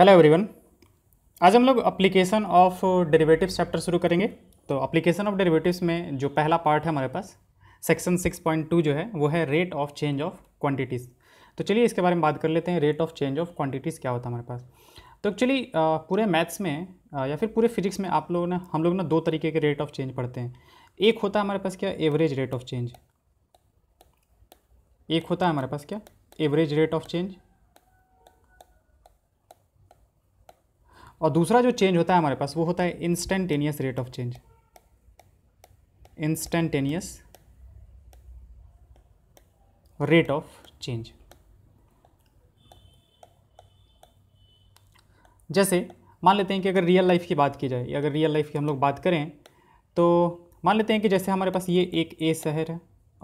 Hello everyone आज हम लोग अप्लीकेशन ऑफ डेरिवेटिव्स चैप्टर शुरू करेंगे तो अप्लीकेशन ऑफ डेरिवेटिव्स में जो पहला पार्ट है हमारे पास सेक्शन 6.2 जो है वो है rate of change of quantities तो चलिए इसके बारे में बात कर लेते हैं rate of change of quantities क्या होता है हमारे पास तो एक्चुअली पूरे मैथ्स में या फिर पूरे फिजिक्स में आप लोग ना हम लोग ना दो तरीके के रेट ऑफ चेंज पढ़ते हैं एक होता है हमारे पास क्या एवरेज रेट ऑफ चेंज एक होता है हमारे पास क्या एवरेज रेट ऑफ चेंज और दूसरा जो चेंज होता है हमारे पास वो होता है instantaneous rate of change instantaneous rate of change जैसे मान लेते हैं कि अगर रियल लाइफ की बात की जाए अगर रियल लाइफ की हम लोग बात करें तो मान लेते हैं कि जैसे हमारे पास ये एक ए शहर है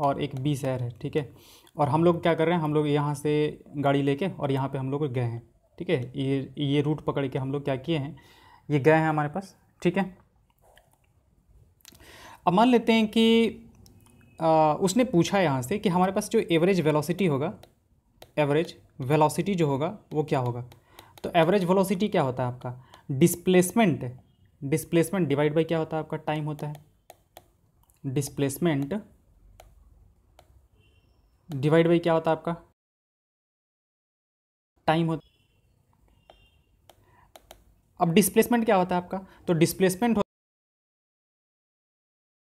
और एक बी शहर है ठीक है और हम लोग क्या कर रहे हैं हम लोग यहाँ से गाड़ी लेके और यहाँ पे हम लोग गए हैं ठीक है ये ये रूट पकड़ के हम लोग क्या किए हैं ये गए हैं हमारे पास ठीक है अब मान लेते हैं कि आ, उसने पूछा यहाँ से कि हमारे पास जो एवरेज वेलोसिटी होगा एवरेज वेलोसिटी जो होगा वो क्या होगा तो एवरेज वेलोसिटी क्या होता है आपका डिस्प्लेसमेंट डिस्प्लेसमेंट डिवाइड बाई क्या होता है आपका टाइम होता है डिस्प्लेसमेंट डिवाइड बाई क्या होता है आपका टाइम होता अब डिस्प्लेसमेंट क्या होता है आपका तो डिस्प्लेसमेंट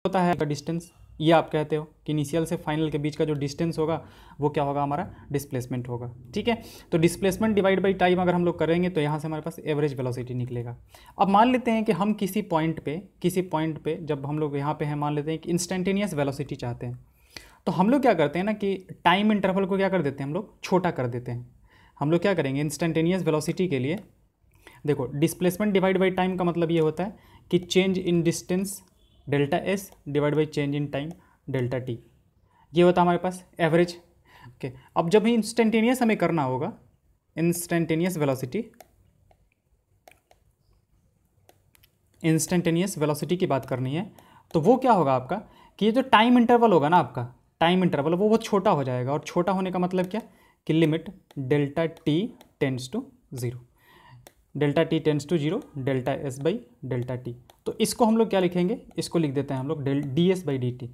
होता है डिस्टेंस ये आप कहते हो कि इनिशियल से फाइनल के बीच का जो डिस्टेंस होगा वो क्या होगा हमारा डिस्प्लेसमेंट होगा ठीक है तो डिस्प्लेसमेंट डिवाइड बाई टाइम अगर हम लोग करेंगे तो यहाँ से हमारे पास एवरेज वेलोसिटी निकलेगा अब मान लेते हैं कि हम किसी पॉइंट पे किसी पॉइंट पे जब हम लोग यहाँ पे हैं मान लेते हैं कि इंस्टेंटेनियस वेलोसिटी चाहते हैं तो हम लोग क्या करते हैं ना कि टाइम इंटरवल को क्या कर देते हैं हम लोग छोटा कर देते हैं हम लोग क्या करेंगे इंस्टेंटेनियस वेलोसिटी के लिए देखो डिस्प्लेसमेंट डिवाइड बाई टाइम का मतलब ये होता है कि change in distance delta S divide by change in time delta T ये होता हमारे पास एवरेज ओके okay. अब जब इंस्टेंटेनियस हमें करना होगा इंस्टेंटेनियस वेलोसिटी इंस्टेंटेनियस वेलोसिटी की बात करनी है तो वो क्या होगा आपका कि ये जो टाइम इंटरवल होगा ना आपका टाइम इंटरवल वो बहुत छोटा हो जाएगा और छोटा होने का मतलब क्या कि limit delta T tends to zero delta T tends to zero delta S by delta T तो इसको हम लोग क्या लिखेंगे इसको लिख देते हैं हम लोग डेल D S by D T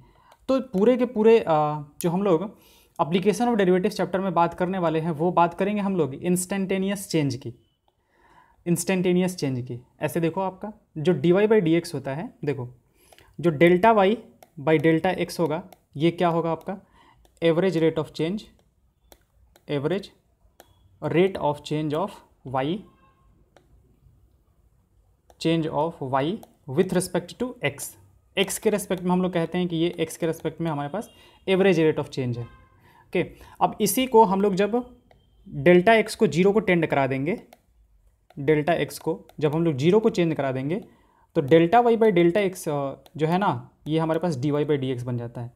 तो पूरे के पूरे जो हम लोग अप्लीकेशन ऑफ डेरिवेटिव चैप्टर में बात करने वाले हैं वो बात करेंगे हम लोग इंस्टेंटेनियस चेंज की इंस्टेंटेनियस चेंज की ऐसे देखो आपका जो D Y by D X होता है देखो जो delta Y by delta X होगा ये क्या होगा आपका average rate of change average rate of change of Y change of Y with respect to X X के रेस्पेक्ट में हम लोग कहते हैं कि ये एक्स के रेस्पेक्ट में हमारे पास एवरेज रेट ऑफ चेंज है ओके okay. अब इसी को हम लोग जब डेल्टा एक्स को जीरो को टेंड करा देंगे डेल्टा एक्स को जब हम लोग जीरो को चेंज करा देंगे तो delta Y by delta X जो है ना ये हमारे पास D Y by D X बन जाता है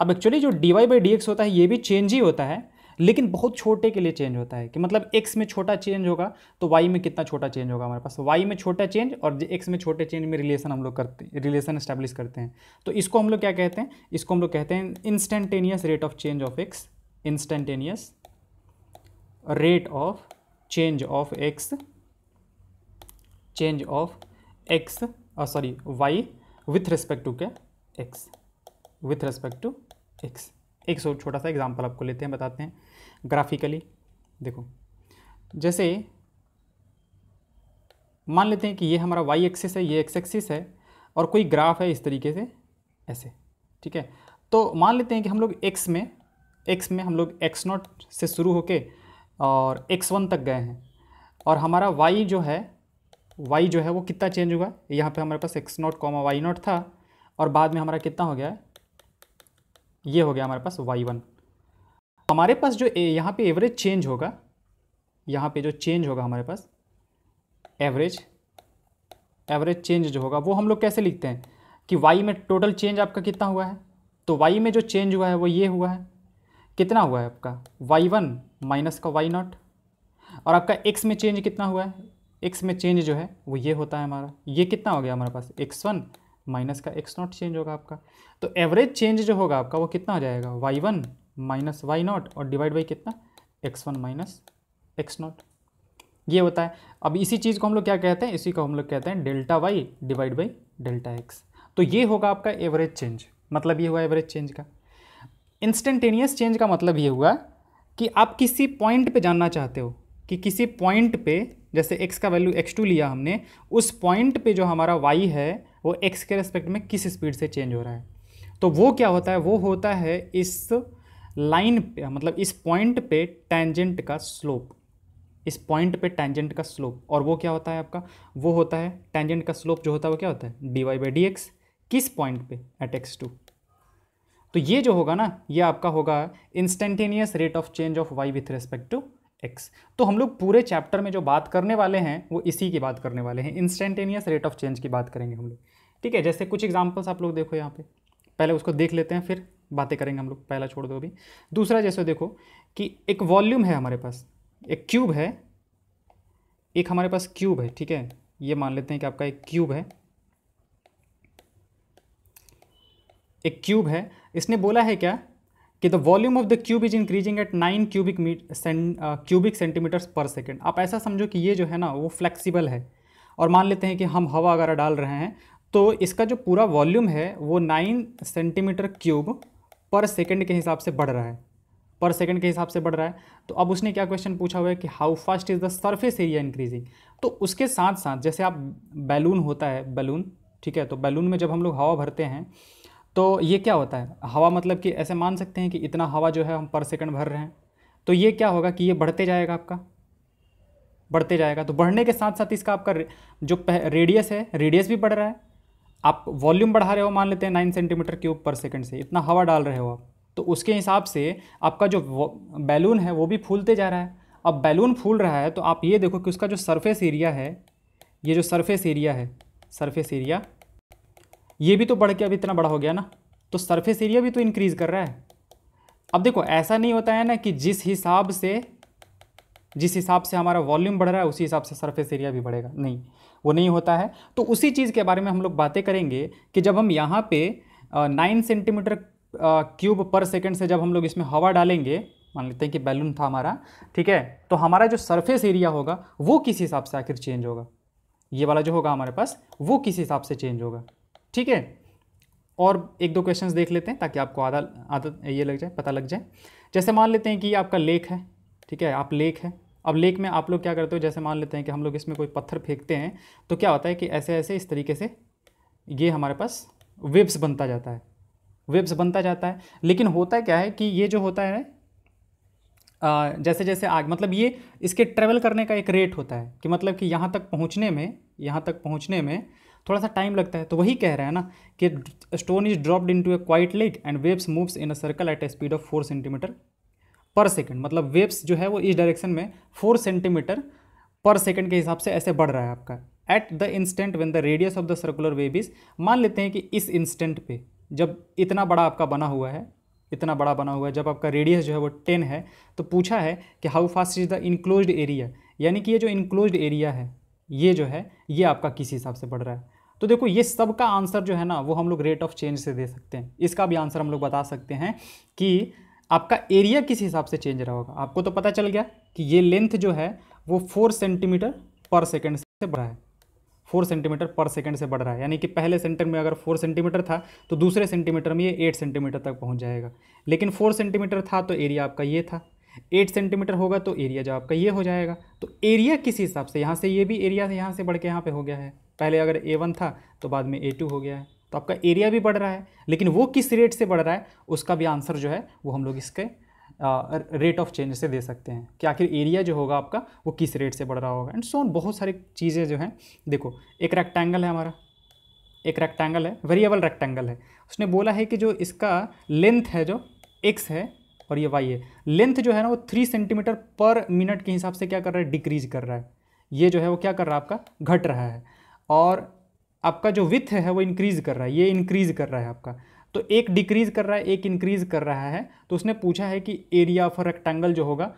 अब एक्चुअली जो D Y by D X होता है ये भी चेंज ही होता है लेकिन बहुत छोटे के लिए चेंज होता है कि मतलब एक्स में छोटा चेंज होगा तो वाई में कितना छोटा चेंज होगा हमारे पास वाई में छोटा चेंज और एक्स में छोटे चेंज में रिलेशन हम लोग करते रिलेशन इस्टेब्लिश करते हैं तो इसको हम लोग क्या कहते हैं इसको हम लोग कहते हैं instantaneous rate of change of X instantaneous rate of change of X change of X sorry Y with respect to क्या X with respect to X एक सौ छोटा सा एग्जाम्पल आपको लेते हैं बताते हैं ग्राफिकली देखो जैसे मान लेते हैं कि ये हमारा वाई एक्सिस है ये एक्स एक्सिस है और कोई ग्राफ है इस तरीके से ऐसे ठीक है तो मान लेते हैं कि हम लोग एक्स में एक्स में हम लोग एक्स नॉट से शुरू होके और एक्स वन तक गए हैं और हमारा वाई जो है वाई जो है वो कितना चेंज हुआ यहाँ पे हमारे पास X not comma Y not था और बाद में हमारा कितना हो गया है ये हो गया हमारे पास वाई वन हमारे पास जो यहाँ पे एवरेज चेंज होगा यहाँ पे जो चेंज होगा हमारे पास एवरेज एवरेज चेंज जो होगा वो हम लोग कैसे लिखते हैं कि वाई में टोटल चेंज आपका कितना हुआ है तो वाई में जो चेंज हुआ है वो ये हुआ है कितना हुआ है आपका वाई वन माइनस का वाई नॉट और आपका एक्स में चेंज कितना हुआ है एक्स में चेंज जो है वो ये होता है हमारा ये कितना हो गया हमारे पास एक्स वन माइनस का एक्स नॉट चेंज होगा आपका तो एवरेज चेंज जो होगा आपका वो कितना हो जाएगा Y one minus Y not और डिवाइड बाई कितना X one minus X not ये होता है अब इसी चीज़ को हम लोग क्या कहते हैं इसी को हम लोग कहते हैं delta Y divide by delta X तो ये होगा आपका एवरेज चेंज मतलब ये हुआ एवरेज चेंज का इंस्टेंटेनियस चेंज का मतलब ये हुआ कि आप किसी पॉइंट पे जानना चाहते हो कि किसी पॉइंट पे जैसे x का वैल्यू x2 लिया हमने उस पॉइंट पे जो हमारा y है वो x के रेस्पेक्ट में किस स्पीड से चेंज हो रहा है तो वो क्या होता है वो होता है इस लाइन पे मतलब इस पॉइंट पे टेंजेंट का स्लोप इस पॉइंट पे टेंजेंट का स्लोप और वो क्या होता है आपका वो होता है टेंजेंट का स्लोप जो होता है वो क्या होता है D Y by D X किस पॉइंट पे एट एक्स टू तो ये जो होगा ना ये आपका होगा instantaneous rate of change of Y with respect to X तो हम लोग पूरे चैप्टर में जो बात करने वाले हैं वो इसी की बात करने वाले हैं इंस्टेंटेनियस रेट ऑफ चेंज की बात करेंगे हम लोग ठीक है जैसे कुछ एग्जाम्पल्स आप लोग देखो यहाँ पे पहले उसको देख लेते हैं फिर बातें करेंगे हम लोग पहला छोड़ दो अभी दूसरा जैसे देखो कि एक वॉल्यूम है हमारे पास एक क्यूब है एक हमारे पास क्यूब है ठीक है ये मान लेते हैं कि आपका एक क्यूब है एक क्यूब है इसने बोला है क्या कि the volume of the cube is increasing at nine cubic meet cubic centimeters per second आप ऐसा समझो कि ये जो है ना वो फ्लेक्सिबल है और मान लेते हैं कि हम हवा अगर डाल रहे हैं तो इसका जो पूरा वॉल्यूम है वो nine centimeter cube per second के हिसाब से बढ़ रहा है पर सेकंड के हिसाब से बढ़ रहा है तो अब उसने क्या क्वेश्चन पूछा हुआ है कि how fast is the surface area increasing तो उसके साथ साथ जैसे आप बैलून होता है बैलून ठीक है तो बैलून में जब हम लोग हवा भरते हैं तो ये क्या होता है हवा मतलब कि ऐसे मान सकते हैं कि इतना हवा जो है हम पर सेकंड भर रहे हैं तो ये क्या होगा कि ये बढ़ते जाएगा आपका बढ़ते जाएगा तो बढ़ने के साथ साथ इसका आपका जो रेडियस है रेडियस भी बढ़ रहा है आप वॉल्यूम बढ़ा रहे हो मान लेते हैं nine centimeter cube per second से इतना हवा डाल रहे हो आप तो उसके हिसाब से आपका जो बैलून है वो भी फूलते जा रहा है अब बैलून फूल रहा है तो आप ये देखो कि उसका जो सरफेस एरिया है ये जो सरफेस एरिया है सरफेस एरिया ये भी तो बढ़ के अब इतना बड़ा हो गया ना तो सरफेस एरिया भी तो इंक्रीज़ कर रहा है अब देखो ऐसा नहीं होता है ना कि जिस हिसाब से जिस हिसाब से हमारा वॉल्यूम बढ़ रहा है उसी हिसाब से सरफेस एरिया भी बढ़ेगा नहीं वो नहीं होता है तो उसी चीज़ के बारे में हम लोग बातें करेंगे कि जब हम यहाँ पे nine centimeter cube per second से जब हम लोग इसमें हवा डालेंगे मान लेते हैं कि बैलून था हमारा ठीक है तो हमारा जो सरफेस एरिया होगा वो किस हिसाब से आखिर चेंज होगा ये वाला जो होगा हमारे पास वो किस हिसाब से चेंज होगा ठीक है और एक दो क्वेश्चंस देख लेते हैं ताकि आपको आधा आदत ये लग जाए पता लग जाए जैसे मान लेते हैं कि ये आपका लेक है ठीक है आप लेक है अब लेक में आप लोग क्या करते हो जैसे मान लेते हैं कि हम लोग इसमें कोई पत्थर फेंकते हैं तो क्या होता है कि ऐसे ऐसे इस तरीके से ये हमारे पास वेब्स बनता जाता है वेब्स बनता जाता है लेकिन होता क्या है कि ये जो होता है जैसे जैसे आग मतलब ये इसके ट्रेवल करने का एक रेट होता है कि मतलब कि यहाँ तक पहुँचने में यहाँ तक पहुँचने में थोड़ा सा टाइम लगता है तो वही कह रहा है ना कि stone is dropped into a quiet lake and waves moves in a circle at a speed of four centimeter per second मतलब वेव्स जो है वो इस डायरेक्शन में फोर सेंटीमीटर पर सेकंड के हिसाब से ऐसे बढ़ रहा है आपका at the instant when the radius of the circular wave is मान लेते हैं कि इस इंस्टेंट पे जब इतना बड़ा आपका बना हुआ है इतना बड़ा बना हुआ है जब आपका रेडियस जो है वो टेन है तो पूछा है कि how fast is the enclose area यानी कि ये जो इनक्लोज एरिया है ये जो है ये आपका किस हिसाब से बढ़ रहा है तो देखो ये सब का आंसर जो है ना वो हम लोग रेट ऑफ चेंज से दे सकते हैं इसका भी आंसर हम लोग बता सकते हैं कि आपका एरिया किस हिसाब से चेंज रहा होगा आपको तो पता चल गया कि ये लेंथ जो है वो फोर सेंटीमीटर पर सेकेंड से बढ़ा है फोर सेंटीमीटर पर सेकेंड से बढ़ रहा है यानी कि पहले सेंटर में अगर फोर सेंटीमीटर था तो दूसरे सेंटीमीटर में ये एट सेंटीमीटर तक पहुंच जाएगा लेकिन फोर सेंटीमीटर था तो एरिया आपका ये था एट सेंटीमीटर होगा तो एरिया जो आपका ये हो जाएगा तो एरिया किस हिसाब से यहाँ से ये भी एरिया यहाँ से बढ़ के यहाँ पर हो गया है पहले अगर ए वन था तो बाद में ए टू हो गया है तो आपका एरिया भी बढ़ रहा है लेकिन वो किस रेट से बढ़ रहा है उसका भी आंसर जो है वो हम लोग इसके रेट ऑफ चेंज से दे सकते हैं कि आखिर एरिया जो होगा आपका वो किस रेट से बढ़ रहा होगा एंड सोन बहुत सारी चीज़ें जो हैं देखो एक रेक्टेंगल है हमारा एक रेक्टेंगल है वेरिएबल रेक्टेंगल है उसने बोला है कि जो इसका लेंथ है जो एक्स है और ये वाई है लेंथ जो है ना वो थ्री सेंटीमीटर पर मिनट के हिसाब से क्या कर रहा है डिक्रीज कर रहा है ये जो है वो क्या कर रहा है आपका घट रहा है और आपका जो विथ है वो इंक्रीज़ कर रहा है ये इंक्रीज़ कर रहा है आपका तो एक डिक्रीज़ कर रहा है एक इंक्रीज़ कर रहा है तो उसने पूछा है कि एरिया ऑफ रेक्टेंगल जो होगा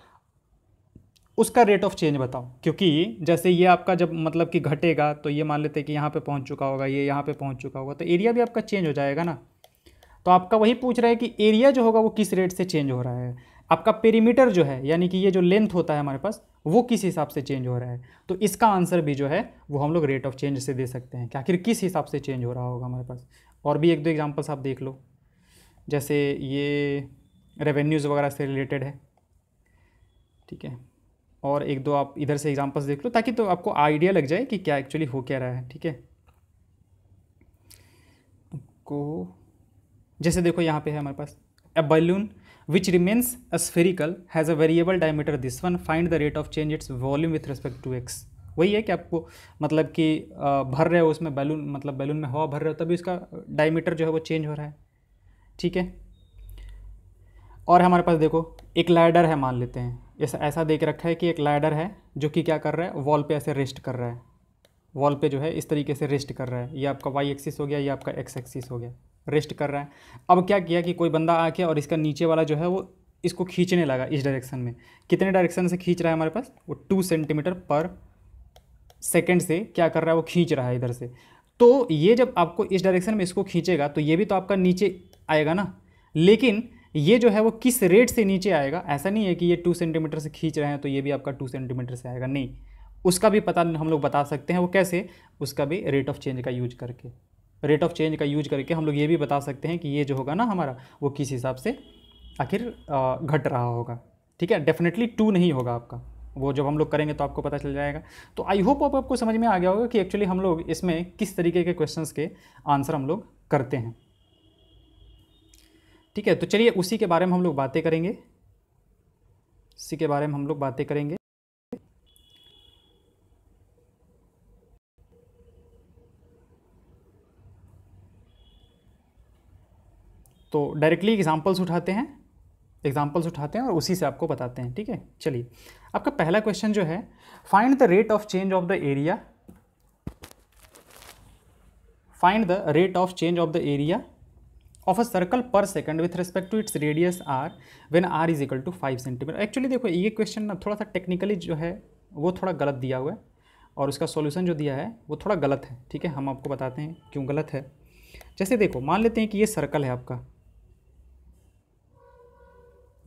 उसका रेट ऑफ चेंज बताओ क्योंकि जैसे ये आपका जब मतलब कि घटेगा तो ये मान लेते हैं कि यहाँ पे पहुँच चुका होगा ये यहाँ पे पहुँच चुका होगा तो एरिया भी आपका चेंज हो जाएगा ना तो आपका वही पूछ रहा है कि एरिया जो होगा वो किस रेट से चेंज हो रहा है आपका पेरीमीटर जो है यानी कि ये जो लेंथ होता है हमारे पास वो किस हिसाब से चेंज हो रहा है तो इसका आंसर भी जो है वो हम लोग रेट ऑफ चेंज से दे सकते हैं कि आखिर किस हिसाब से चेंज हो रहा होगा हमारे पास और भी एक दो एग्जाम्पल्स आप देख लो जैसे ये रेवेन्यूज़ वगैरह से रिलेटेड है ठीक है और एक दो आप इधर से एग्जाम्पल्स देख लो ताकि तो आपको आइडिया लग जाए कि क्या एक्चुअली हो क्या रहा है ठीक है आपको जैसे देखो यहाँ पे है हमारे पास A balloon which remains a spherical has a variable diameter this one find the rate of change its volume with respect to x वही है कि आपको मतलब कि भर रहे हो उसमें बैलून मतलब बैलून में हवा भर रहे हो तभी उसका डायमीटर जो है वो चेंज हो रहा है ठीक है और हमारे पास देखो एक लैडर है मान लेते हैं ऐसा ऐसा देख रखा है कि एक लैडर है जो कि क्या कर रहा है वॉल पे ऐसे रेस्ट कर रहा है वॉल पे जो है इस तरीके से रेस्ट कर रहा है ये आपका वाई एक्सिस हो गया ये आपका एक्स एक्सिस हो गया रेस्ट कर रहा है अब क्या किया कि कोई बंदा आके और इसका नीचे वाला जो है वो इसको खींचने लगा इस डायरेक्शन में कितने डायरेक्शन से खींच रहा है हमारे पास वो टू सेंटीमीटर पर सेकेंड से क्या कर रहा है वो खींच रहा है इधर से तो ये जब आपको इस डायरेक्शन में इसको खींचेगा तो ये भी तो आपका नीचे आएगा ना लेकिन ये जो है वो किस रेट से नीचे आएगा ऐसा नहीं है कि ये टू सेंटीमीटर से खींच रहे हैं तो ये भी आपका टू सेंटीमीटर से आएगा नहीं उसका भी पता हम लोग बता सकते हैं वो कैसे उसका भी रेट ऑफ चेंज का यूज करके रेट ऑफ चेंज का यूज करके हम लोग ये भी बता सकते हैं कि ये जो होगा ना हमारा वो किस हिसाब से आखिर घट रहा होगा ठीक है डेफिनेटली टू नहीं होगा आपका वो जब हम लोग करेंगे तो आपको पता चल जाएगा तो आई होप आप आपको समझ में आ गया होगा कि एक्चुअली हम लोग इसमें किस तरीके के क्वेश्चंस के आंसर हम लोग करते हैं ठीक है तो चलिए उसी के बारे में हम लोग बातें करेंगे इसी के बारे में हम लोग बातें करेंगे तो डायरेक्टली एग्जाम्पल्स उठाते हैं एग्जाम्पल्स उठाते हैं और उसी से आपको बताते हैं ठीक है चलिए आपका पहला क्वेश्चन जो है find the rate of change of the area find the rate of change of the area of a circle per second with respect to its radius R when R is equal to five centimeter actually देखो ये question ना थोड़ा सा technically जो है वो थोड़ा गलत दिया हुआ है और उसका सॉल्यूशन जो दिया है वो थोड़ा गलत है ठीक है हम आपको बताते हैं क्यों गलत है जैसे देखो मान लेते हैं कि ये सर्कल है आपका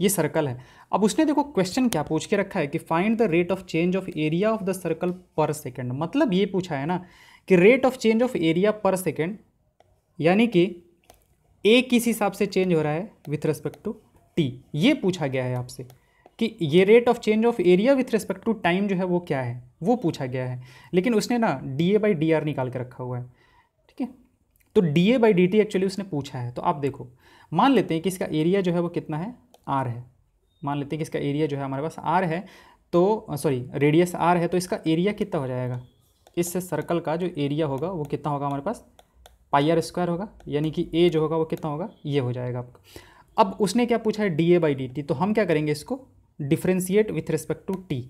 ये सर्कल है अब उसने देखो क्वेश्चन क्या पूछ के रखा है कि find the rate of change of area of the circle per second मतलब ये पूछा है ना कि rate of change of area per second यानी कि ए किस हिसाब से चेंज हो रहा है विथ रिस्पेक्ट टू टी ये पूछा गया है आपसे कि ये rate of change of area with respect to time जो है वो क्या है वो पूछा गया है लेकिन उसने ना D A by D R निकाल के रखा हुआ है ठीक है तो D A by D T actually उसने पूछा है तो आप देखो मान लेते हैं कि इसका एरिया जो है वो कितना है आर है मान लेते हैं कि इसका एरिया जो है हमारे पास आर है तो सॉरी रेडियस आर है तो इसका एरिया कितना हो जाएगा इस सर्कल का जो एरिया होगा वो कितना होगा हमारे पास पाई आर स्क्वायर होगा यानी कि ए जो होगा वो कितना होगा ये हो जाएगा आपका अब उसने क्या पूछा है D A by D T तो हम क्या करेंगे इसको differentiate with respect to T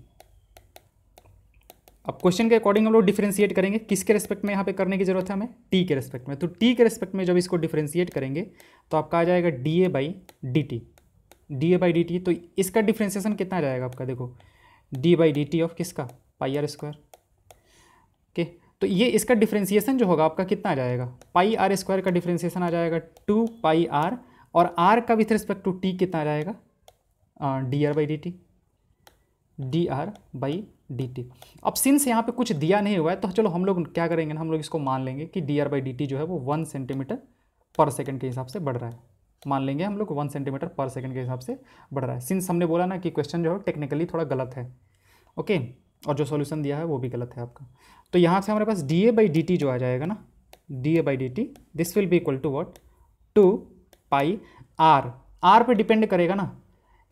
अब क्वेश्चन के अकॉर्डिंग हम लोग डिफ्रेंशिएट करेंगे किसके रेस्पेक्ट में यहाँ पे करने की जरूरत है हमें टी के रिस्पेक्ट में तो टी के रेस्पेक्ट में जब इसको डिफ्रेंशिएट करेंगे तो आपका आ जाएगा D A by D T D A by D T तो इसका डिफ्रेंसिएशन कितना जाएगा आपका देखो D by D T of किसका पाई आर स्क्वायर ओके तो ये इसका डिफ्रेंसिएशन जो होगा आपका कितना आ जाएगा पाई आर स्क्वायर का डिफ्रेंसिएशन आ जाएगा टू पाई आर और आर का विथ रिस्पेक्ट टू टी कितना आ जाएगा D R by D T D are by D T अब सिंस यहाँ पे कुछ दिया नहीं हुआ है तो चलो हम लोग क्या करेंगे ना हम लोग इसको मान लेंगे कि D are by D T जो है वो वन सेंटीमीटर पर सेकेंड के हिसाब से बढ़ रहा है मान लेंगे हम लोग वन सेंटीमीटर पर सेकेंड के हिसाब से बढ़ रहा है सिंस हमने बोला ना कि क्वेश्चन जो है टेक्निकली थोड़ा गलत है ओके और जो सोल्यूशन दिया है वो भी गलत है आपका तो यहाँ से हमारे पास D A by D T जो आ जाएगा ना D A by D T this will be equal to what two pi R R पे डिपेंड करेगा ना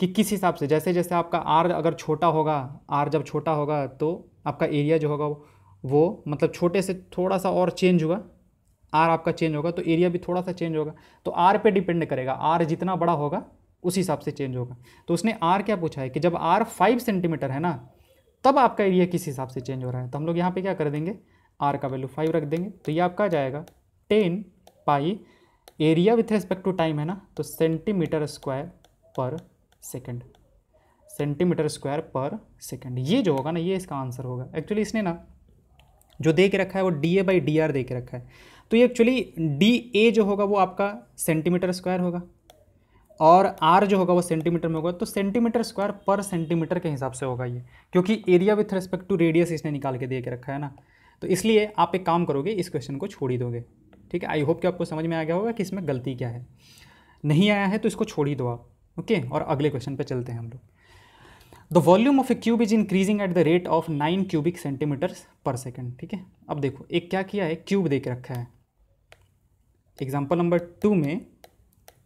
कि किस हिसाब से जैसे जैसे आपका आर अगर छोटा होगा आर जब छोटा होगा तो आपका एरिया जो होगा वो मतलब छोटे से थोड़ा सा और चेंज हुआ आर आपका चेंज होगा तो एरिया भी थोड़ा सा चेंज होगा तो आर पे डिपेंड करेगा आर जितना बड़ा होगा उस हिसाब से चेंज होगा तो उसने आर क्या पूछा है कि जब आर फाइव सेंटीमीटर है ना तब आपका एरिया किस हिसाब से चेंज हो रहा है तो हम लोग यहाँ पे क्या कर देंगे आर का वैल्यू फाइव रख देंगे तो ये आपका जाएगा ten pi area with respect to time है ना तो centimeter square per second centimeter square per second ये जो होगा ना ये इसका आंसर होगा एक्चुअली इसने ना जो दे के रखा है वो D A by D R दे के रखा है तो ये एक्चुअली डी ए जो होगा वो आपका सेंटीमीटर स्क्वायर होगा और आर जो होगा वो सेंटीमीटर में होगा तो सेंटीमीटर स्क्वायर पर सेंटीमीटर के हिसाब से होगा ये क्योंकि area with respect to radius इसने निकाल के दे के रखा है ना तो इसलिए आप एक काम करोगे इस क्वेश्चन को छोड़ ही दोगे ठीक है आई होप कि आपको समझ में आ गया होगा कि इसमें गलती क्या है नहीं आया है तो इसको छोड़ ही दो आप ओके और अगले क्वेश्चन पर चलते हैं हम लोग the volume of a cube is increasing at the rate of nine cubic centimeters per second ठीक है अब देखो एक क्या किया है क्यूब दे के रखा है एग्जाम्पल नंबर टू में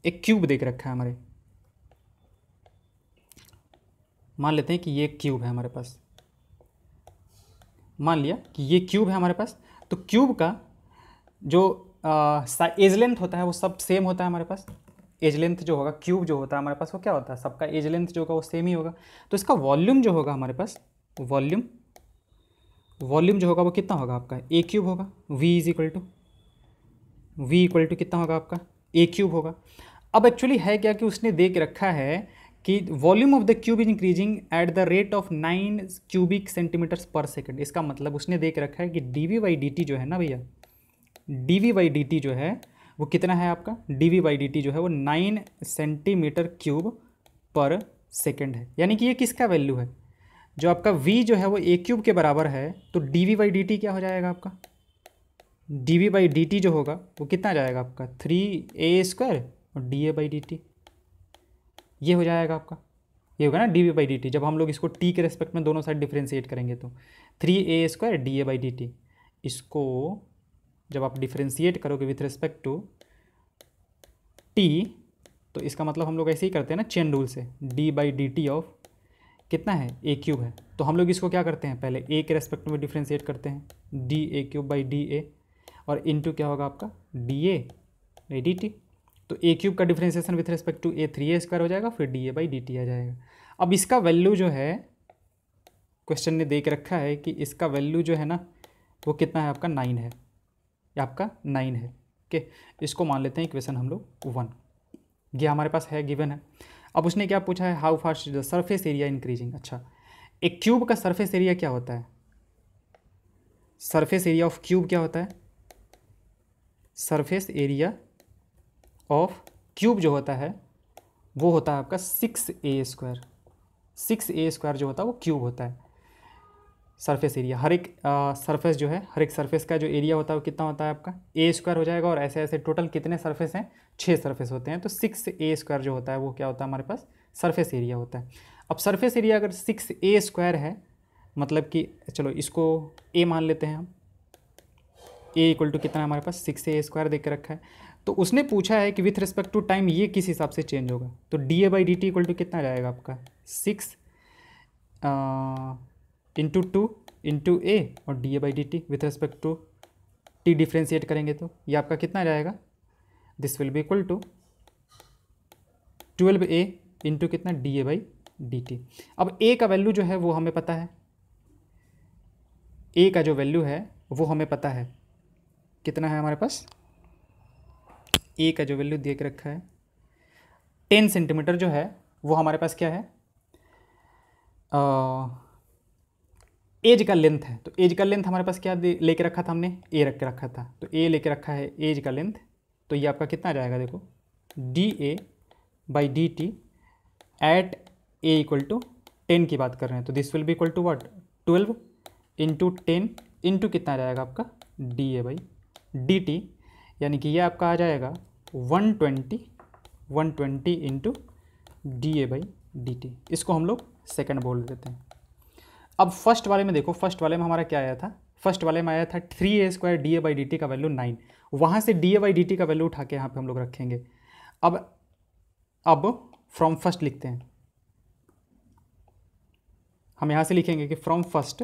एक क्यूब देख रखा है हमारे मान लेते हैं कि ये क्यूब है हमारे पास मान लिया कि ये क्यूब है हमारे पास तो क्यूब का जो एज लेंथ होता है वो सब सेम होता है हमारे पास एज लेंथ जो होगा क्यूब जो होता है हमारे पास वो क्या होता है सबका एज लेंथ जो होगा वो सेम ही होगा तो इसका वॉल्यूम जो होगा हमारे पास वॉल्यूम वॉल्यूम जो होगा वो कितना होगा आपका ए क्यूब होगा V is equal to V equal to कितना होगा आपका ए क्यूब होगा अब एक्चुअली है क्या कि उसने देख रखा है कि volume of the cube is increasing at the rate of nine cubic centimeters per second इसका मतलब उसने देख रखा है कि D V by D T जो है ना भैया D V by D T जो है वो कितना है आपका D V by D T जो है वो nine centimeter cube per second है यानी कि ये किसका वैल्यू है जो आपका v जो है वो ए क्यूब के बराबर है तो D V by D T क्या हो जाएगा आपका D V by D T जो होगा वो कितना जाएगा आपका थ्री ए स्क्वायर और D A by D T ये हो जाएगा आपका ये होगा ना D V by D T जब हम लोग इसको टी के रेस्पेक्ट में दोनों साइड डिफ्रेंशिएट करेंगे तो three A square D A by D T इसको जब आप डिफ्रेंशिएट करोगे विथ रेस्पेक्ट टू टी तो इसका मतलब हम लोग ऐसे ही करते हैं ना चेन रूल से D by D T of कितना है ए क्यूब है तो हम लोग इसको क्या करते हैं पहले ए के रेस्पेक्ट में डिफ्रेंशिएट करते हैं D A cube by D A और इनटू क्या होगा आपका डी ए डी टी तो ए क्यूब का differentiation with respect to A three A square हो जाएगा फिर D A by D T आ जाएगा अब इसका वैल्यू जो है क्वेश्चन ने देख रखा है कि इसका वैल्यू जो है ना वो कितना है आपका नाइन है आपका नाइन है ओके इसको मान लेते हैं इक्वेशन हम लोग वन ये हमारे पास है गिवन है अब उसने क्या पूछा है how fast is the surface area increasing अच्छा एक क्यूब का सर्फेस एरिया क्या होता है सर्फेस एरिया ऑफ क्यूब क्या होता है सरफेस एरिया ऑफ क्यूब जो होता है वो होता है आपका six A square six A square जो होता है वो क्यूब होता है सरफेस एरिया हर एक सरफेस जो है हर एक सरफेस का जो एरिया होता है वो कितना होता है आपका ए स्क्वायर हो जाएगा और ऐसे ऐसे टोटल कितने सरफेस हैं छः सरफेस होते हैं तो सिक्स ए स्क्वायर जो होता है वो क्या होता है हमारे पास सरफेस एरिया होता है अब सरफेस एरिया अगर सिक्स ए स्क्वायर है मतलब कि चलो इसको ए मान लेते हैं हम ए इक्वल टू कितना हमारे पास सिक्स ए स्क्वायर के रखा है तो उसने पूछा है कि विथ रिस्पेक्ट टू टाइम ये किस हिसाब से चेंज होगा तो D A by D T equal to कितना जाएगा आपका six into two into A और D A by D T with respect to T differentiate करेंगे तो ये आपका कितना जाएगा this will be equal to twelve A into कितना D A by D T अब ए का वैल्यू जो है वो हमें पता है ए का जो वैल्यू है वो हमें पता है कितना है हमारे पास ए का जो वैल्यू दे के रखा है टेन सेंटीमीटर जो है वो हमारे पास क्या है एज का लेंथ है तो एज का लेंथ हमारे पास क्या लेके रखा था हमने ए रख के रखा था तो ए लेके रखा है एज का लेंथ तो ये आपका कितना जाएगा देखो D A by D T at A equal to ten की बात कर रहे हैं तो this will be equal to what twelve into ten into कितना जाएगा आपका D A by D T यानी कि ये आपका आ जाएगा one twenty one twenty into D A by D T इसको हम लोग सेकेंड बोल देते हैं अब फर्स्ट वाले में देखो फर्स्ट वाले में हमारा क्या आया था फर्स्ट वाले में आया था three A square D A by D T का वैल्यू नाइन वहाँ से D A by D T का वैल्यू उठा के यहाँ पे हम लोग रखेंगे अब अब फ्रॉम फर्स्ट लिखते हैं हम यहाँ से लिखेंगे कि फ्रॉम फर्स्ट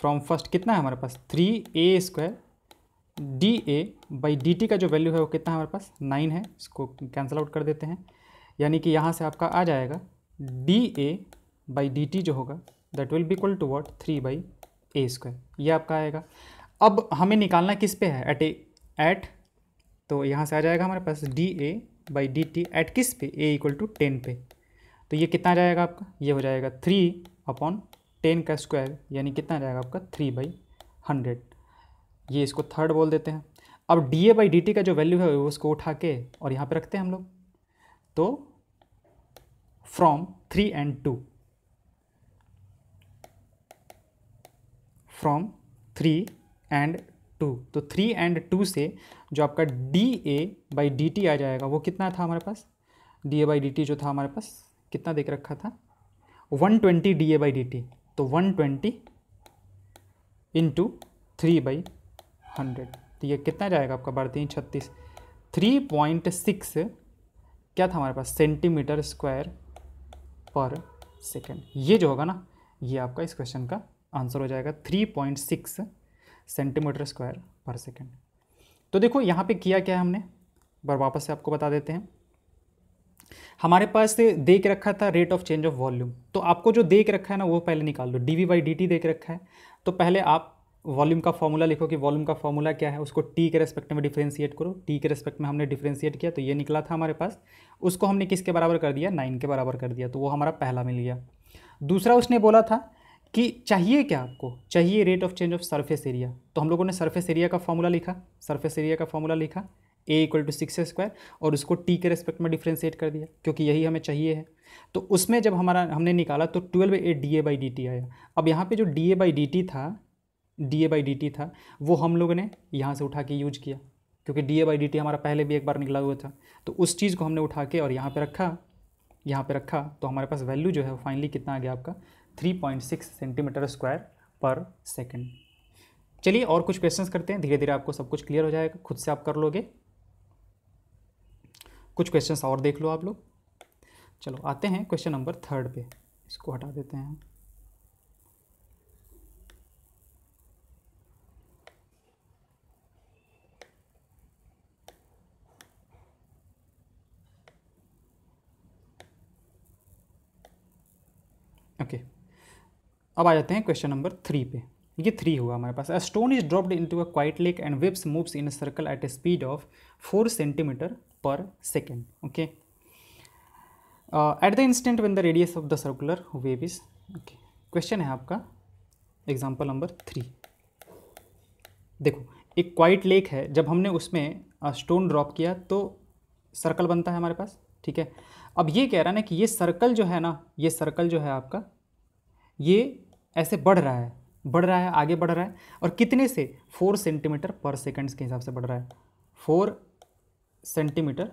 फ्रॉम फर्स्ट कितना है हमारे पास three A square D A by D T का जो वैल्यू है वो कितना है हमारे पास नाइन है इसको कैंसिल आउट कर देते हैं यानी कि यहाँ से आपका आ जाएगा D A by D T जो होगा that will be equal to what three by A square ये आपका आएगा अब हमें निकालना किस पे है एट ए एट तो यहाँ से आ जाएगा हमारे पास D A by D T at किस पे ए इक्वल टू टेन पे तो ये कितना आ जाएगा आपका ये हो जाएगा थ्री अपॉन टेन का स्क्वायर यानी कितना जाएगा आपका थ्री बाई हंड्रेड ये इसको थर्ड बोल देते हैं अब D A by D T का जो वैल्यू है उसको उठा के और यहाँ पे रखते हैं हम लोग तो from three and two from three and two तो थ्री एंड टू से जो आपका D A by D T आ जाएगा वो कितना था हमारे पास D A by D T जो था हमारे पास कितना देख रखा था one twenty D A by D T तो 120 twenty into three by hundred तो ये कितना जाएगा आपका बढ़ती छत्तीस थ्री पॉइंट सिक्स क्या था हमारे पास सेंटीमीटर स्क्वायर पर सेकेंड ये जो होगा ना ये आपका इस क्वेश्चन का आंसर हो जाएगा three point six centimeter square per second तो देखो यहाँ पे किया क्या है हमने बार वापस से आपको बता देते हैं हमारे पास देख रखा था rate of change of volume तो आपको जो देख रखा है ना वो पहले निकाल दो D V by D T देख रखा है तो पहले आप वॉल्यूम का फॉर्मूला लिखो कि वॉल्यूम का फॉर्मूला क्या है उसको टी के रेस्पेक्ट में डिफ्रेंशिएट करो टी के रेस्पेक्ट में हमने डिफ्रेंशिएट किया तो ये निकला था हमारे पास उसको हमने किसके बराबर कर दिया नाइन के बराबर कर दिया तो वो हमारा पहला मिल गया दूसरा उसने बोला था कि चाहिए क्या आपको चाहिए rate of change of surface area तो हम लोगों ने सरफेस एरिया का फॉर्मूला लिखा सरफेस एरिया का फॉर्मूला लिखा A equal to six square और उसको टी के रेस्पेक्ट में डिफ्रेंशिएट कर दिया क्योंकि यही हमें चाहिए है तो उसमें जब हमारा हमने निकाला तो twelve A D A by D T आया अब यहाँ पे जो D A by D T था D A by D T था वो हम लोगों ने यहाँ से उठा के यूज किया क्योंकि D A by D T हमारा पहले भी एक बार निकला हुआ था तो उस चीज़ को हमने उठा के और यहाँ पर रखा यहाँ पर रखा तो हमारे पास वैल्यू जो है फाइनली कितना आ गया आपका three point six centimeter square per second चलिए और कुछ क्वेश्चंस करते हैं धीरे धीरे आपको सब कुछ क्लियर हो जाएगा खुद से आप कर लोगे कुछ क्वेश्चन और देख लो आप लोग चलो आते हैं क्वेश्चन नंबर थर्ड पे इसको हटा देते हैं ओके okay. अब आ जाते हैं क्वेश्चन नंबर थ्री पे ये थ्री हुआ हमारे पास a stone is dropped into a quiet lake and waves moves in circle at a speed of four centimeter per second okay at the instant instant when the radius of the circular wave is okay है आपका example number three देखो एक quite lake है जब हमने उसमें stone uh, drop किया तो सर्कल बनता है हमारे पास ठीक है अब ये कह रहा है ना कि ये सर्कल जो है ना ये सर्कल जो है आपका ये ऐसे बढ़ रहा है बढ़ रहा है आगे बढ़ रहा है और कितने से फोर सेंटीमीटर पर सेकेंड्स के हिसाब से बढ़ रहा है फोर सेंटीमीटर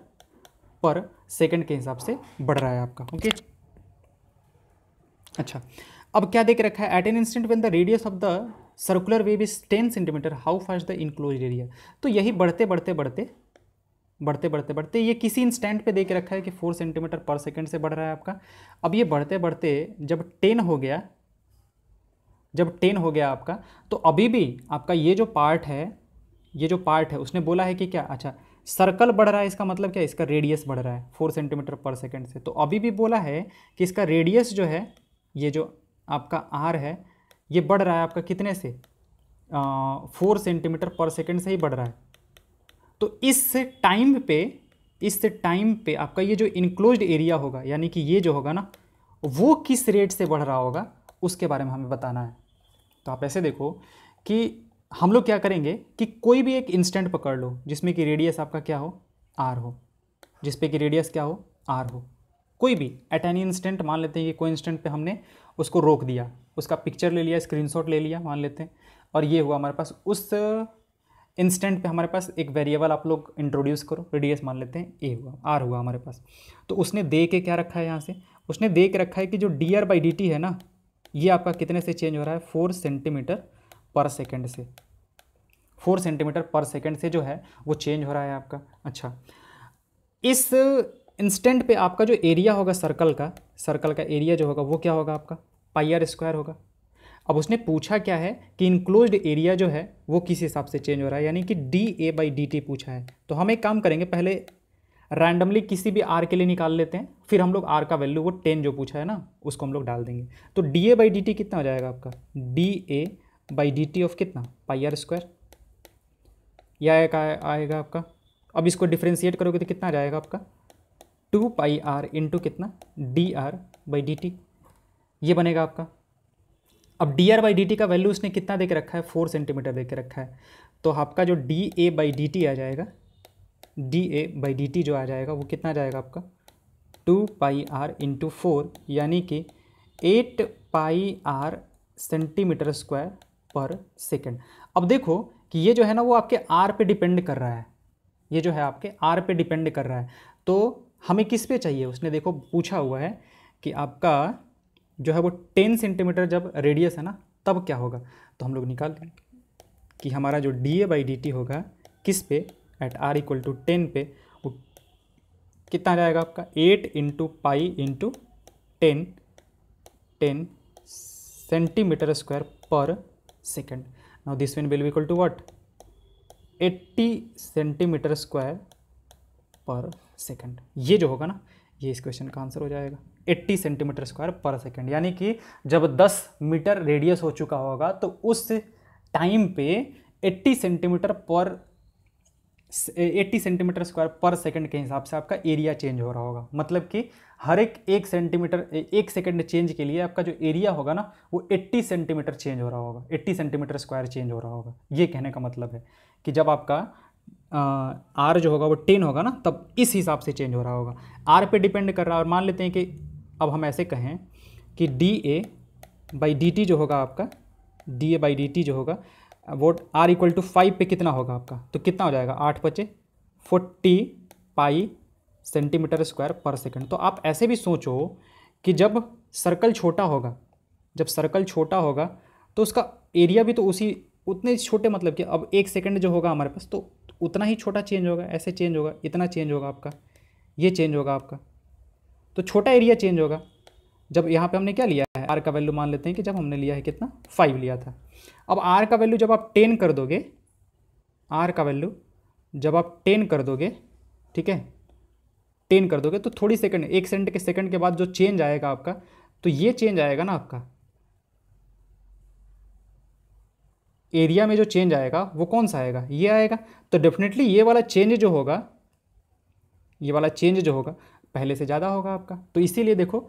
पर सेकंड के हिसाब से बढ़ रहा है आपका ओके अच्छा अब क्या देख रखा है at an instant when the radius of the circular wave is ten centimeter how fast the enclose area तो यही बढ़ते बढ़ते बढ़ते बढ़ते बढ़ते बढ़ते ये किसी इंस्टेंट पे देख रखा है कि फोर सेंटीमीटर पर सेकंड से बढ़ रहा है आपका अब ये बढ़ते बढ़ते जब टेन हो गया जब टेन हो गया आपका तो अभी भी आपका ये जो पार्ट है ये जो पार्ट है उसने बोला है कि क्या अच्छा सर्कल बढ़ रहा है इसका मतलब क्या है इसका रेडियस बढ़ रहा है फोर सेंटीमीटर पर सेकेंड से तो अभी भी बोला है कि इसका रेडियस जो है ये जो आपका आर है ये बढ़ रहा है आपका कितने से फोर सेंटीमीटर पर सेकेंड से ही बढ़ रहा है तो इस टाइम पे इस टाइम पे आपका ये जो इनक्लोज एरिया होगा यानी कि ये जो होगा ना वो किस रेट से बढ़ रहा होगा उसके बारे में हमें बताना है तो आप ऐसे देखो कि हम लोग क्या करेंगे कि कोई भी एक इंस्टेंट पकड़ लो जिसमें कि रेडियस आपका क्या हो आर हो जिस पे कि रेडियस क्या हो आर हो कोई भी एट एनी इंस्टेंट मान लेते हैं कि कोई इंस्टेंट पे हमने उसको रोक दिया उसका पिक्चर ले लिया स्क्रीनशॉट ले लिया मान लेते हैं और ये हुआ हमारे पास उस इंस्टेंट पे हमारे पास एक वेरिएबल आप लोग इंट्रोड्यूस करो रेडियस मान लेते हैं ए हुआ आर हुआ हमारे पास तो उसने दे के क्या रखा है यहाँ से उसने दे के रखा है कि जो D are by D T है ना ये आपका कितने से चेंज हो रहा है फोर सेंटीमीटर पर सेकेंड से फोर सेंटीमीटर पर सेकेंड से जो है वो चेंज हो रहा है आपका अच्छा इस इंस्टेंट पे आपका जो एरिया होगा सर्कल का सर्कल का एरिया जो होगा वो क्या होगा आपका पाइयर स्क्वायर होगा अब उसने पूछा क्या है कि इनक्लोज्ड एरिया जो है वो किस हिसाब से चेंज हो रहा है यानी कि D A by D T पूछा है तो हम एक काम करेंगे पहले रैंडमली किसी भी आर के लिए निकाल लेते हैं फिर हम लोग आर का वैल्यू वो टेन जो पूछा है ना उसको हम लोग डाल देंगे तो D A by D T कितना हो जाएगा आपका D A by D T of कितना पाई आर स्क्वायर यह आएगा आएगा आपका अब इसको डिफ्रेंशिएट करोगे तो कितना आ जाएगा आपका टू पाई आर इंटू कितना d are by D T ये बनेगा आपका अब d are by D T का वैल्यू उसने कितना दे के रखा है फोर सेंटीमीटर दे के रखा है तो आपका जो D A by D T आ जाएगा D A by D T जो आ जाएगा वो कितना जाएगा आपका two pi r into four यानी कि eight pi r centimetre square per second अब देखो कि ये जो है ना वो आपके आर पे डिपेंड कर रहा है ये जो है आपके आर पे डिपेंड कर रहा है तो हमें किस पे चाहिए उसने देखो पूछा हुआ है कि आपका जो है वो टेन सेंटीमीटर जब रेडियस है ना तब क्या होगा तो हम लोग निकाल दें कि हमारा जो D A by D t होगा किस पे at r equal to ten पे वो कितना जाएगा आपका eight into pi into ten ten centimetre square per second. Now this one will be equal to what? 80 centimetre square per second ये जो होगा ना ये इस क्वेश्चन का आंसर हो जाएगा 80 सेंटीमीटर स्क्वायर पर सेकंड यानी कि जब 10 मीटर रेडियस हो चुका होगा तो उस टाइम पे 80 सेंटीमीटर पर 80 सेंटीमीटर स्क्वायर पर सेकंड के हिसाब से आपका एरिया चेंज हो रहा होगा मतलब कि हर एक एक सेंटीमीटर एक सेकेंड चेंज के लिए आपका जो एरिया होगा ना वो 80 सेंटीमीटर चेंज हो रहा होगा 80 सेंटीमीटर स्क्वायर चेंज हो रहा होगा ये कहने का मतलब है कि जब आपका आर जो होगा वो टेन होगा ना तब इस हिसाब से चेंज हो रहा होगा आर पे डिपेंड कर रहा है और मान लेते हैं कि अब हम ऐसे कहें कि D A by D T जो होगा आपका D A by D T जो होगा what r equal to five पे कितना होगा आपका तो कितना हो जाएगा आठ पचे forty pi centimetre square per second तो आप ऐसे भी सोचो कि जब सर्कल छोटा होगा जब सर्कल छोटा होगा तो उसका एरिया भी तो उसी उतने छोटे मतलब कि अब एक सेकंड जो होगा हमारे पास तो उतना ही छोटा चेंज होगा ऐसे चेंज होगा इतना चेंज होगा आपका ये चेंज होगा आपका तो छोटा एरिया चेंज होगा जब यहाँ पे हमने क्या लिया है आर का वैल्यू मान लेते हैं कि जब हमने लिया है कितना फाइव लिया था अब आर का वैल्यू जब आप टेन कर दोगे आर का वैल्यू जब आप टेन कर दोगे ठीक है टेन कर दोगे तो थोड़ी सेकंड एक सेकंड के सेकंड के बाद जो चेंज आएगा आपका तो ये चेंज आएगा ना आपका एरिया में जो चेंज आएगा वो कौन सा आएगा ये आएगा तो डेफिनेटली ये वाला चेंज जो होगा ये वाला चेंज जो होगा पहले से ज़्यादा होगा आपका तो इसीलिए देखो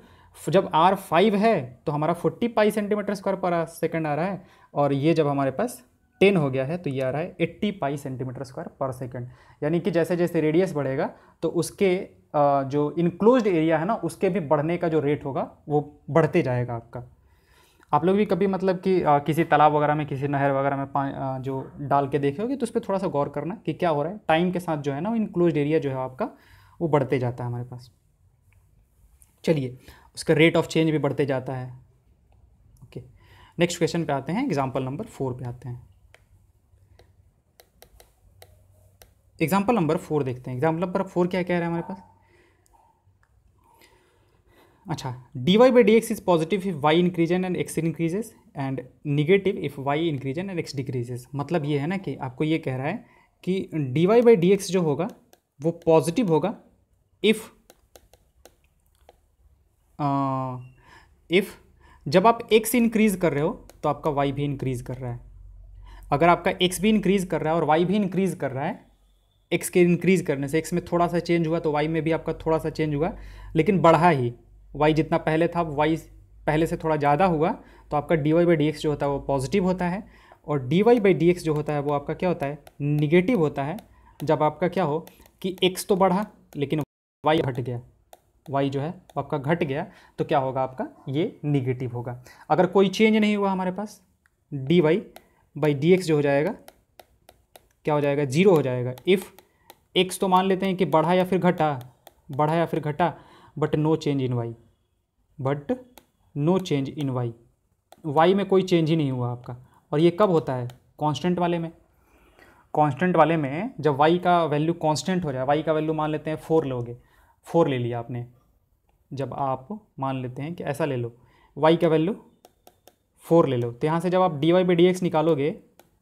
जब आर फाइव है तो हमारा forty pi centimetre square per second आ रहा है और ये जब हमारे पास टेन हो गया है तो ये आ रहा है eighty pi centimetre square per second यानी कि जैसे जैसे रेडियस बढ़ेगा तो उसके जो इनक्लोज एरिया है ना उसके भी बढ़ने का जो रेट होगा वो बढ़ते जाएगा आपका आप लोग भी कभी मतलब कि आ, किसी तालाब वगैरह में किसी नहर वगैरह में आ, जो डाल के देखे होगी तो उस पर थोड़ा सा गौर करना कि क्या हो रहा है टाइम के साथ जो है ना इनक्लोज एरिया जो है आपका वो बढ़ते जाता है हमारे पास चलिए उसका रेट ऑफ चेंज भी बढ़ते जाता है ओके नेक्स्ट क्वेश्चन पे आते हैं एग्जाम्पल नंबर फोर पे आते हैं एग्जाम्पल नंबर फोर देखते हैं एग्जाम्पल नंबर फोर क्या कह रहा है हमारे पास अच्छा d Y by D x is positive if y increasing and x increases and negative if y increasing and x decreases मतलब ये है ना कि आपको ये कह रहा है कि d Y by D x जो होगा वो पॉजिटिव होगा इफ़ इफ़ जब आप एक्स इंक्रीज कर रहे हो तो आपका वाई भी इंक्रीज कर रहा है अगर आपका एक्स भी इंक्रीज कर रहा है और वाई भी इंक्रीज कर रहा है एक्स के इंक्रीज करने से एक्स में थोड़ा सा चेंज हुआ तो वाई में भी आपका थोड़ा सा चेंज हुआ लेकिन बढ़ा ही वाई जितना पहले था वाई पहले से थोड़ा ज़्यादा हुआ तो आपका d Y by D x जो होता है वो पॉजिटिव होता है और d Y by D x जो होता है वो आपका क्या होता है निगेटिव होता है जब आपका क्या हो कि एक्स तो बढ़ा लेकिन वाई घट गया वाई जो है वो आपका घट गया तो क्या होगा आपका ये निगेटिव होगा अगर कोई चेंज नहीं हुआ हमारे पास D Y by D x जो हो जाएगा क्या हो जाएगा जीरो हो जाएगा इफ़ एक्स तो मान लेते हैं कि बढ़ा या फिर घटा बढ़ा या फिर घटा but no change in y but no change in y y में कोई चेंज ही नहीं हुआ आपका और ये कब होता है कांस्टेंट वाले में कांस्टेंट वाले में जब वाई का वैल्यू कांस्टेंट हो जाए वाई का वैल्यू मान लेते हैं फोर लोगे फोर ले लिया आपने जब आप मान लेते हैं कि ऐसा ले लो वाई का वैल्यू फोर ले लो तो यहाँ से जब आप d Y by D x निकालोगे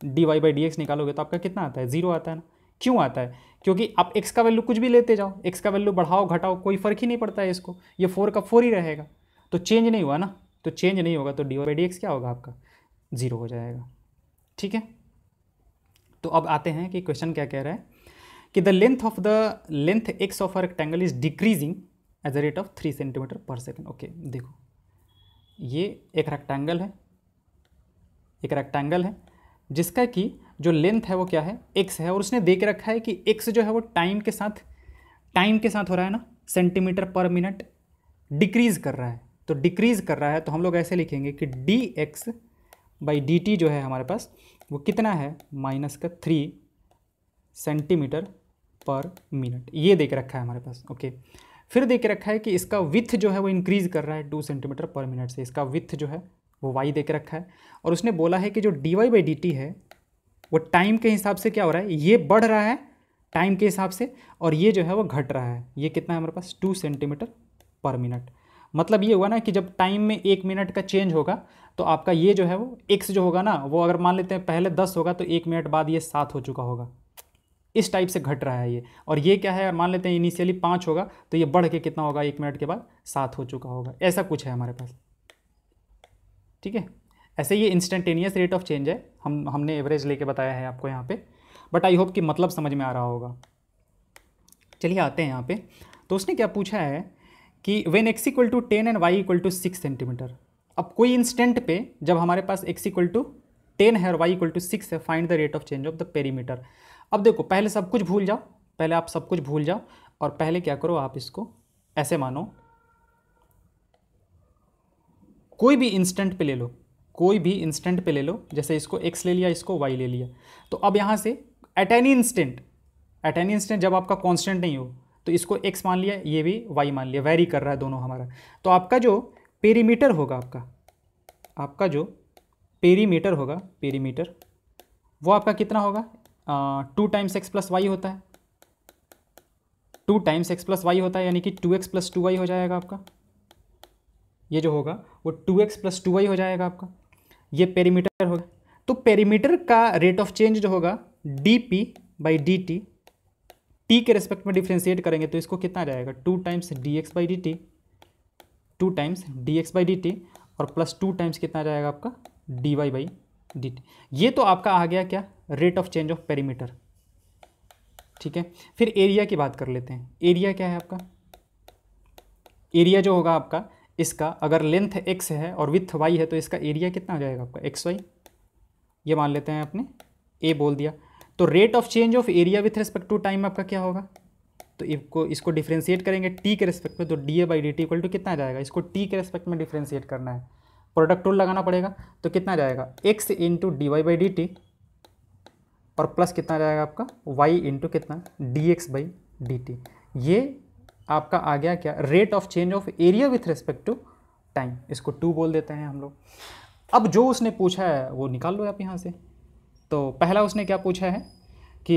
d Y by D x निकालोगे तो आपका कितना आता है ज़ीरो आता है ना क्यों आता है क्योंकि आप एक्स का वैल्यू कुछ भी लेते जाओ एक्स का वैल्यू बढ़ाओ घटाओ कोई फ़र्क ही नहीं पड़ता है इसको ये फोर का फोर ही रहेगा तो चेंज नहीं हुआ ना तो चेंज नहीं होगा तो डी वाई डी एक्स क्या होगा आपका ज़ीरो हो जाएगा ठीक है तो अब आते हैं कि क्वेश्चन क्या कह रहा है कि the length of the length x of a rectangle is decreasing as a rate of three centimetre per second okay देखो ये एक रेक्टेंगल है एक रेक्टेंगल है जिसका कि जो लेंथ है वो क्या है एक्स है और उसने देख रखा है कि एक्स जो है वो टाइम के साथ टाइम के साथ हो रहा है ना सेंटीमीटर पर मिनट डिक्रीज़ कर रहा है तो डिक्रीज़ कर रहा है तो हम लोग ऐसे लिखेंगे कि d x by D T जो है हमारे पास वो कितना है माइनस का थ्री सेंटीमीटर पर मिनट ये देख रखा है हमारे पास ओके फिर देख रखा है कि इसका विथ जो है वो इंक्रीज़ कर रहा है टू सेंटीमीटर पर मिनट से इसका विथ जो है वो वाई देख रखा है और उसने बोला है कि जो D Y by D T है वो टाइम के हिसाब से क्या हो रहा है ये बढ़ रहा है टाइम के हिसाब से और ये जो है वो घट रहा है ये कितना है हमारे पास टू सेंटीमीटर पर मिनट मतलब ये हुआ ना कि जब टाइम में एक मिनट का चेंज होगा तो आपका ये जो है वो एक्स जो होगा ना वो अगर मान लेते हैं पहले दस होगा तो एक मिनट बाद ये सात हो चुका होगा इस टाइप से घट रहा है ये और ये क्या है और मान लेते हैं इनिशियली पाँच होगा तो ये बढ़ के कितना होगा एक मिनट के बाद सात हो चुका होगा ऐसा कुछ है हमारे पास ठीक है ऐसे ये इंस्टेंटेनियस रेट ऑफ चेंज है हम हमने एवरेज लेके बताया है आपको यहाँ पे बट आई होप कि मतलब समझ में आ रहा होगा चलिए आते हैं यहाँ पे तो उसने क्या पूछा है कि when x equal to ten and y equal to six centimetre अब कोई इंस्टेंट पे जब हमारे पास एक्स इक्वल टू टेन है और वाई इक्वल टू सिक्स है find the rate of change of the perimeter अब देखो पहले सब कुछ भूल जाओ पहले आप सब कुछ भूल जाओ और पहले क्या करो आप इसको ऐसे मानो कोई भी इंस्टेंट पे ले लो कोई भी इंस्टेंट पे ले लो जैसे इसको एक्स ले लिया इसको वाई ले लिया तो अब यहाँ से at any instant at any instant जब आपका कॉन्स्टेंट नहीं हो तो इसको एक्स मान लिया ये भी वाई मान लिया वेरी कर रहा है दोनों हमारा तो आपका जो पेरीमीटर होगा आपका आपका जो पेरीमीटर होगा पेरीमीटर वो आपका कितना होगा two times x plus y होता है two times x plus y होता है यानी कि two x plus two y हो जाएगा आपका ये जो होगा वो two x plus two y हो जाएगा आपका ये पेरीमीटर होगा तो पेरीमीटर का रेट ऑफ चेंज जो होगा d p by D t t के रेस्पेक्ट में डिफ्रेंशिएट करेंगे तो इसको कितना जाएगा two times d x by D t two times d x by D t और प्लस टू टाइम्स कितना जाएगा आपका d Y by D T ये तो आपका आ गया क्या rate of change of perimeter ठीक है फिर एरिया की बात कर लेते हैं एरिया क्या है आपका एरिया जो होगा आपका इसका अगर लेंथ एक्स है और विथ वाई है तो इसका एरिया कितना हो जाएगा आपका एक्स वाई ये मान लेते हैं आपने ए बोल दिया तो rate of change of area with respect to time आपका क्या होगा तो इसको इसको डिफ्रेंशिएट करेंगे टी के रेस्पेक्ट में तो D A by D T equal to कितना जाएगा इसको टी के रेस्पेक्ट में डिफ्रेंशिएट करना है प्रोडक्ट टूल लगाना पड़ेगा तो कितना जाएगा x into d Y by D t और प्लस कितना जाएगा आपका वाई इंटू कितना d x by D T ये आपका आ गया क्या rate of change of area with respect to time इसको टू बोल देते हैं हम लोग अब जो उसने पूछा है वो निकाल लो आप यहाँ से तो पहला उसने क्या पूछा है कि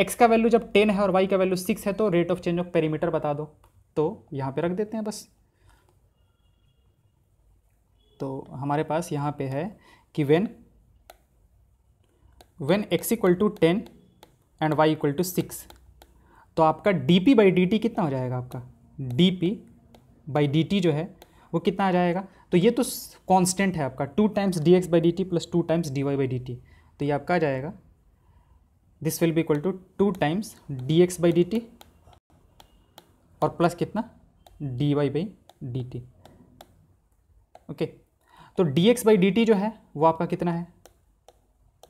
एक्स का वैल्यू जब टेन है और वाई का वैल्यू सिक्स है तो rate of change of perimeter बता दो तो यहाँ पे रख देते हैं बस तो हमारे पास यहाँ पे है कि when when x equal to ten and y equal to six तो आपका d p by D T कितना हो जाएगा आपका d p by D T जो है वो कितना आ जाएगा तो ये तो कांस्टेंट है आपका two times d x by D t plus two times d Y by D T तो ये आपका आ जाएगा this will be equal to two times d x by D t और प्लस कितना d Y by D t okay तो d x by D T जो है वो आपका कितना है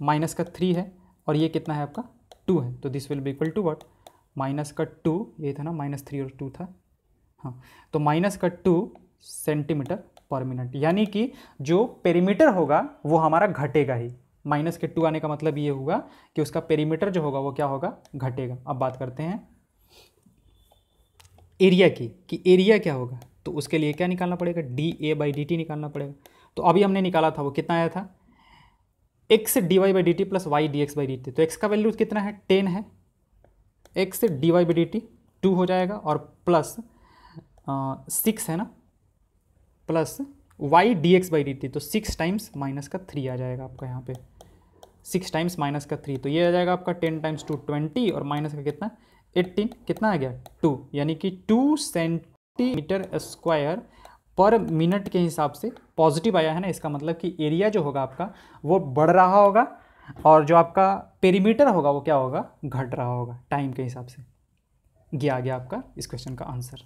माइनस का थ्री है और ये कितना है आपका टू है तो this will be equal to what minus का टू ये था ना माइनस थ्री और टू था हाँ तो माइनस का टू सेंटीमीटर पर मिनट यानी कि जो पेरीमीटर होगा वो हमारा घटेगा ही माइनस के टू आने का मतलब ये होगा कि उसका पेरीमीटर जो होगा वो क्या होगा घटेगा अब बात करते हैं एरिया की कि एरिया क्या होगा तो उसके लिए क्या निकालना पड़ेगा d A by D t निकालना पड़ेगा तो अभी हमने निकाला था वो कितना आया था x d Y by D t plus y d x by D T तो एक्स का वैल्यू कितना है टेन है x d y by d t two हो जाएगा और प्लस सिक्स है ना plus y d x by D T तो सिक्स टाइम्स माइनस का थ्री आ जाएगा आपका यहाँ पे सिक्स टाइम्स माइनस का थ्री तो ये आ जाएगा आपका टेन टाइम्स टू ट्वेंटी और माइनस का कितना एट्टीन कितना आ गया टू यानी कि two centimetre square per minute के हिसाब से पॉजिटिव आया है ना इसका मतलब कि एरिया जो होगा आपका वो बढ़ रहा होगा और जो आपका पेरीमीटर होगा वो क्या होगा घट रहा होगा टाइम के हिसाब से ये आ गया आपका इस क्वेश्चन का answer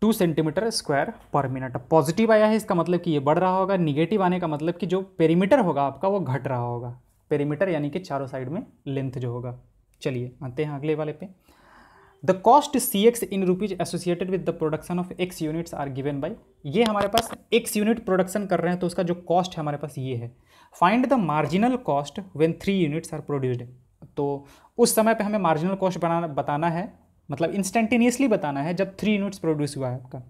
two centimetre square per minute positive आया है इसका मतलब कि ये बढ़ रहा होगा निगेटिव आने का मतलब कि जो पेरीमीटर होगा आपका वो घट रहा होगा पेरीमीटर यानी कि चारों साइड में लेंथ जो होगा चलिए आते हैं अगले वाले पे the cost c x in rupees associated with the production of x units are given by ये हमारे पास एक्स यूनिट प्रोडक्शन कर रहे हैं तो उसका जो कॉस्ट है हमारे पास ये है find the marginal cost when three units are produced तो उस समय पे हमें मार्जिनल कॉस्ट बनाना बताना है मतलब इंस्टेंटेनियसली बताना है जब थ्री यूनिट्स प्रोड्यूस हुआ है आपका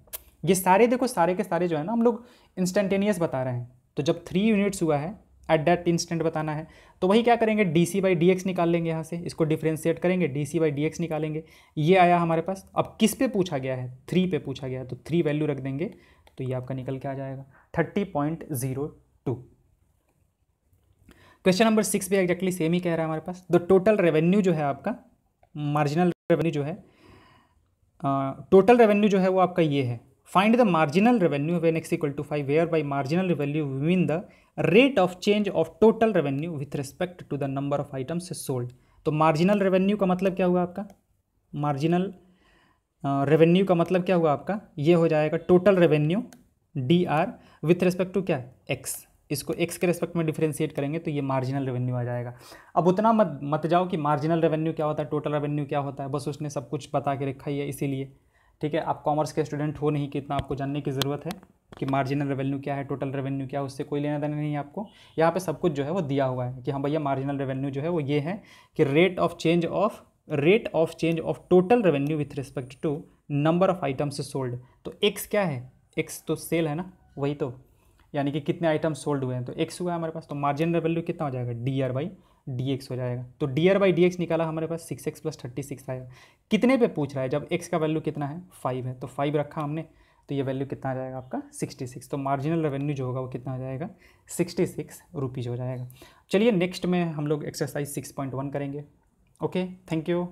ये सारे देखो सारे के सारे जो है ना हम लोग इंस्टेंटेनियस बता रहे हैं तो जब थ्री यूनिट्स हुआ है एट दैट इंस्टेंट बताना है तो वही क्या करेंगे d c by D x निकाल लेंगे यहाँ से इसको डिफ्रेंशिएट करेंगे d c by D x निकालेंगे ये आया हमारे पास अब किस पे पूछा गया है थ्री पे पूछा गया है तो थ्री वैल्यू रख देंगे तो ये आपका निकल के आ जाएगा thirty point zero two question number six भी एग्जैक्टली सेम ही कह रहा है हमारे पास द टोटल रेवेन्यू जो है आपका मार्जिनल रेवेन्यू जो है टोटल uh, रेवेन्यू जो है वो आपका ये है Find the marginal revenue when x equal to 5 where by marginal revenue we mean the rate of change of total revenue with respect to the number of items sold. तो marginal revenue का मतलब क्या हुआ आपका marginal revenue uh, का मतलब क्या हुआ आपका ये हो जाएगा total revenue d r with respect to क्या एक्स इसको एक्स के रेस्पेक्ट में डिफ्रेंशिएट करेंगे तो ये मार्जिनल रेवेन्यू आ जाएगा अब उतना मत मत जाओ कि मार्जिनल रेवेन्यू क्या होता है टोटल रेवेन्यू क्या होता है बस उसने सब कुछ बता के रखा ही है इसीलिए ठीक है आप कॉमर्स के स्टूडेंट हो नहीं कितना आपको जानने की ज़रूरत है कि मार्जिनल रेवेन्यू क्या है टोटल रेवेन्यू क्या है उससे कोई लेना देना नहीं आपको यहाँ पे सब कुछ जो है वो दिया हुआ है कि हाँ भैया मार्जिनल रेवेन्यू जो है वो ये है कि rate of change of rate of change of total revenue with respect to number of items sold तो एक्स क्या है एक्स तो सेल है ना वही तो यानी कि कितने आइटम्स सोल्ड हुए हैं तो एक्स हुआ है हमारे पास तो मार्जिनल रेवेन्यू कितना हो जाएगा D R by D x हो जाएगा तो d are by D x निकाला हमारे पास six x plus thirty six आएगा कितने पे पूछ रहा है जब एक्स का वैल्यू कितना है फाइव है तो फाइव रखा हमने तो ये वैल्यू कितना आ जाएगा आपका सिक्सटी सिक्स तो मार्जिनल रेवेन्यू जो होगा वो कितना आ जाएगा सिक्सटी सिक्स रुपीज़ हो जाएगा चलिए नेक्स्ट में हम लोग एक्सरसाइज सिक्स पॉइंट वन करेंगे ओके थैंक यू